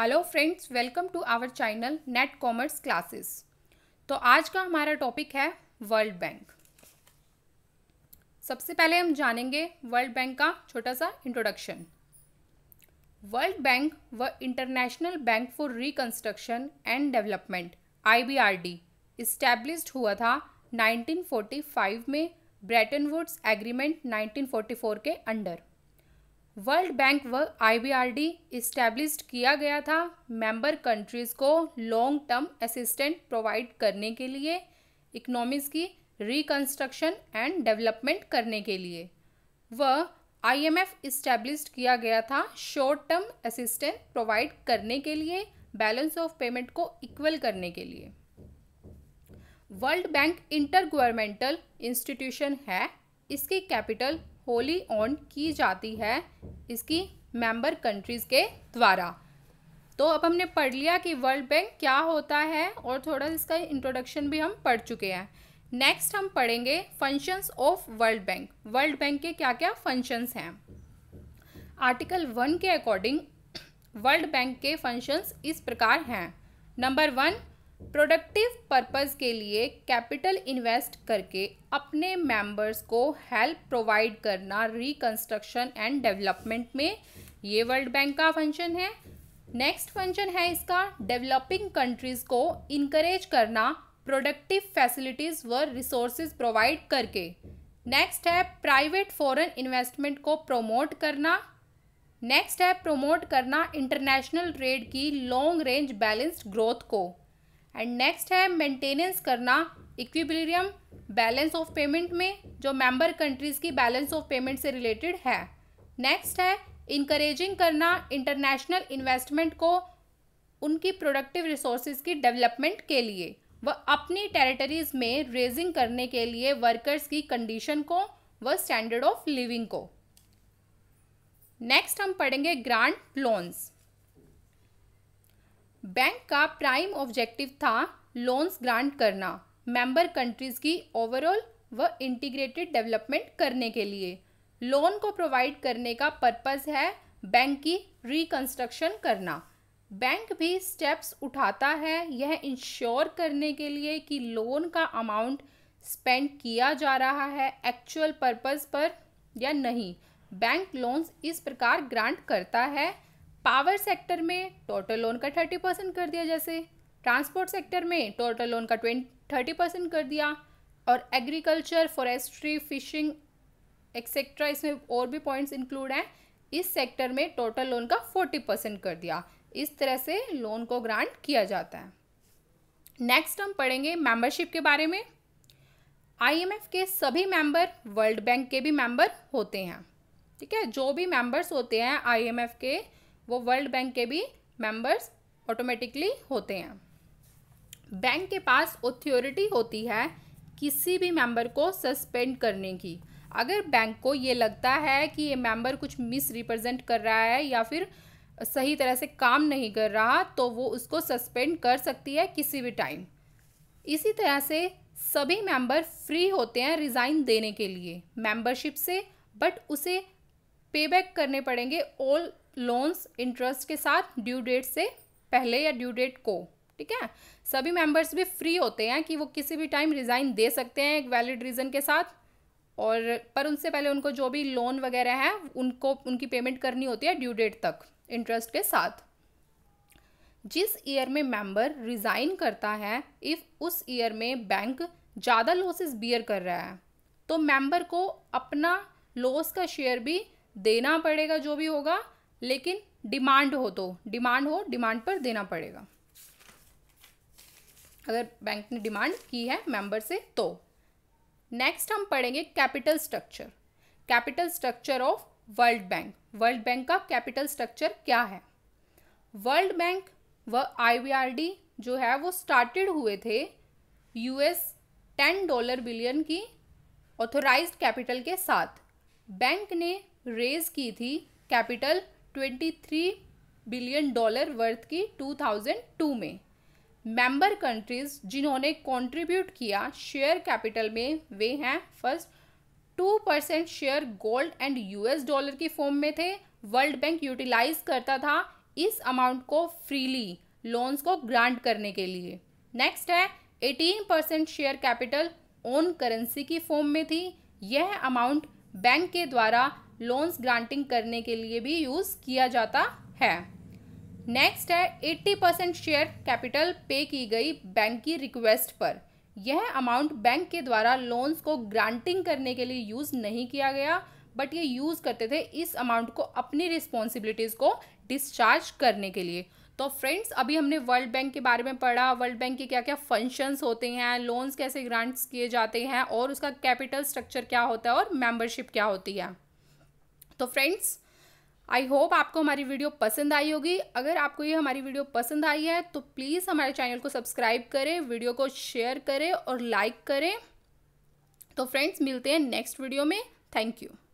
hello friends welcome to our channel net commerce classes तो आज का हमारा टॉपिक है वर्ल्ड बैंक सबसे पहले हम जानेंगे वर्ल्ड बैंक का छोटा सा इंट्रोडक्शन वर्ल्ड बैंक व international bank for reconstruction and development IBRD established हुआ था 1945 में ब्रेटन वुड्स एग्रीमेंट 1944 के अंडर वर्ल्ड बैंक व आईबीआरडी इस्टेब्लिश किया गया था मेंबर कंट्रीज़ को लॉन्ग टर्म असिस्टेंट प्रोवाइड करने के लिए इकोनॉमीज़ की रिकंस्ट्रक्शन एंड डेवलपमेंट करने के लिए व आईएमएफ एम किया गया था शॉर्ट टर्म असिस्टेंट प्रोवाइड करने के लिए बैलेंस ऑफ पेमेंट को इक्वल करने के लिए world bank intergovernmental institution है इसकी कैपिटल होली ऑन की जाती है इसकी मेंबर कंट्रीज़ के द्वारा तो अब हमने पढ़ लिया कि वर्ल्ड बैंक क्या होता है और थोड़ा इसका इंट्रोडक्शन भी हम पढ़ चुके हैं नेक्स्ट हम पढ़ेंगे functions of world bank world bank के क्या क्या फंक्शंस हैं आर्टिकल वन के अकॉर्डिंग वर्ल्ड बैंक के फंक्शंस इस प्रकार हैं नंबर वन प्रोडक्टिव पर्पस के लिए कैपिटल इन्वेस्ट करके अपने मेंबर्स को हेल्प प्रोवाइड करना रिकंस्ट्रक्शन एंड डेवलपमेंट में ये वर्ल्ड बैंक का फंक्शन है नेक्स्ट फंक्शन है इसका डेवलपिंग कंट्रीज़ को इनक्रेज करना प्रोडक्टिव फैसिलिटीज़ व रिसोर्सेज प्रोवाइड करके नेक्स्ट है प्राइवेट फॉरेन इन्वेस्टमेंट को प्रोमोट करना नेक्स्ट है प्रोमोट करना इंटरनेशनल ट्रेड की लॉन्ग रेंज बैलेंस्ड ग्रोथ को एंड नेक्स्ट है मेंटेनेंस करना इक्विबिलियम बैलेंस ऑफ पेमेंट में जो मेंबर कंट्रीज़ की बैलेंस ऑफ पेमेंट से रिलेटेड है नेक्स्ट है इनक्रेजिंग करना इंटरनेशनल इन्वेस्टमेंट को उनकी प्रोडक्टिव रिसोर्स की डेवलपमेंट के लिए व अपनी टेरिटरीज में रेजिंग करने के लिए वर्कर्स की कंडीशन को व स्टैंडर्ड ऑफ लिविंग को नेक्स्ट हम पढ़ेंगे ग्रांट लोन्स बैंक का प्राइम ऑब्जेक्टिव था लोन्स ग्रांट करना मेंबर कंट्रीज़ की ओवरऑल व इंटीग्रेटेड डेवलपमेंट करने के लिए लोन को प्रोवाइड करने का पर्पस है बैंक की रिकंस्ट्रक्शन करना बैंक भी स्टेप्स उठाता है यह इंश्योर करने के लिए कि लोन का अमाउंट स्पेंड किया जा रहा है एक्चुअल पर्पस पर या नहीं बैंक लोन्स इस प्रकार ग्रांट करता है पावर सेक्टर में टोटल लोन का थर्टी परसेंट कर दिया जैसे ट्रांसपोर्ट सेक्टर में टोटल लोन का ट्वेंट थर्टी परसेंट कर दिया और एग्रीकल्चर फॉरेस्ट्री फिशिंग एक्सेट्रा इसमें और भी पॉइंट्स इंक्लूड हैं इस सेक्टर में टोटल लोन का फोर्टी परसेंट कर दिया इस तरह से लोन को ग्रांट किया जाता है नेक्स्ट हम पढ़ेंगे मेंबरशिप के बारे में आईएमएफ के सभी मेंबर वर्ल्ड बैंक के भी मेंबर होते हैं ठीक है जो भी मेंबर्स होते हैं आईएमएफ के वो वर्ल्ड बैंक के भी मेंबर्स ऑटोमेटिकली होते हैं बैंक के पास अथॉरिटी होती है किसी भी मेंबर को सस्पेंड करने की अगर बैंक को ये लगता है कि ये मेंबर कुछ मिस रिप्रेजेंट कर रहा है या फिर सही तरह से काम नहीं कर रहा तो वो उसको सस्पेंड कर सकती है किसी भी टाइम इसी तरह से सभी मेंबर फ्री होते हैं रिज़ाइन देने के लिए मेंबरशिप से बट उसे पे बैक करने पड़ेंगे ऑल लोन्स इंटरेस्ट के साथ ड्यू डेट से पहले या ड्यू डेट को ठीक है सभी मेंबर्स भी फ्री होते हैं कि वो किसी भी टाइम रिज़ाइन दे सकते हैं एक वैलिड रीज़न के साथ और पर उनसे पहले उनको जो भी लोन वगैरह है उनको उनकी पेमेंट करनी होती है ड्यू डेट तक इंटरेस्ट के साथ जिस ईयर में मेंबर रिज़ाइन करता है इफ़ उस ईयर में बैंक ज़्यादा लॉसेस बियर कर रहा है तो मेंबर को अपना लॉस का शेयर भी देना पड़ेगा जो भी होगा लेकिन डिमांड हो तो डिमांड हो डिमांड पर देना पड़ेगा अगर बैंक ने डिमांड की है मेंबर से तो नेक्स्ट हम पढ़ेंगे capital structure capital structure of world bank world bank का कैपिटल स्ट्रक्चर क्या है वर्ल्ड बैंक व आईवीआरडी जो है वो स्टार्टेड हुए थे यूएस टेन डॉलर बिलियन की ऑथोराइज्ड कैपिटल के साथ बैंक ने रेज की थी कैपिटल 23 बिलियन डॉलर वर्थ की 2002 में मेंबर कंट्रीज जिन्होंने कंट्रीब्यूट किया शेयर कैपिटल में वे हैं first two percent share gold and US dollar की फॉर्म में थे वर्ल्ड बैंक यूटिलाइज करता था इस अमाउंट को फ्रीली लोन्स को ग्रांट करने के लिए नेक्स्ट है eighteen percent share capital own currency की फॉर्म में थी यह अमाउंट बैंक के द्वारा लोन्स ग्रांटिंग करने के लिए भी यूज़ किया जाता है नेक्स्ट है 80 परसेंट शेयर कैपिटल पे की गई बैंक की रिक्वेस्ट पर यह अमाउंट बैंक के द्वारा लोन्स को ग्रांटिंग करने के लिए यूज़ नहीं किया गया बट ये यूज़ करते थे इस अमाउंट को अपनी रिस्पॉन्सिबिलिटीज़ को डिस्चार्ज करने के लिए तो फ्रेंड्स अभी हमने वर्ल्ड बैंक के बारे में पढ़ा वर्ल्ड बैंक के क्या क्या फंक्शंस होते हैं लोन्स कैसे ग्रांट्स किए जाते हैं और उसका कैपिटल स्ट्रक्चर क्या होता है और मेंबरशिप क्या होती है तो फ्रेंड्स आई होप आपको हमारी वीडियो पसंद आई होगी अगर आपको ये हमारी वीडियो पसंद आई है तो प्लीज़ हमारे चैनल को सब्सक्राइब करें वीडियो को शेयर करें और लाइक करें तो फ्रेंड्स मिलते हैं नेक्स्ट वीडियो में थैंक यू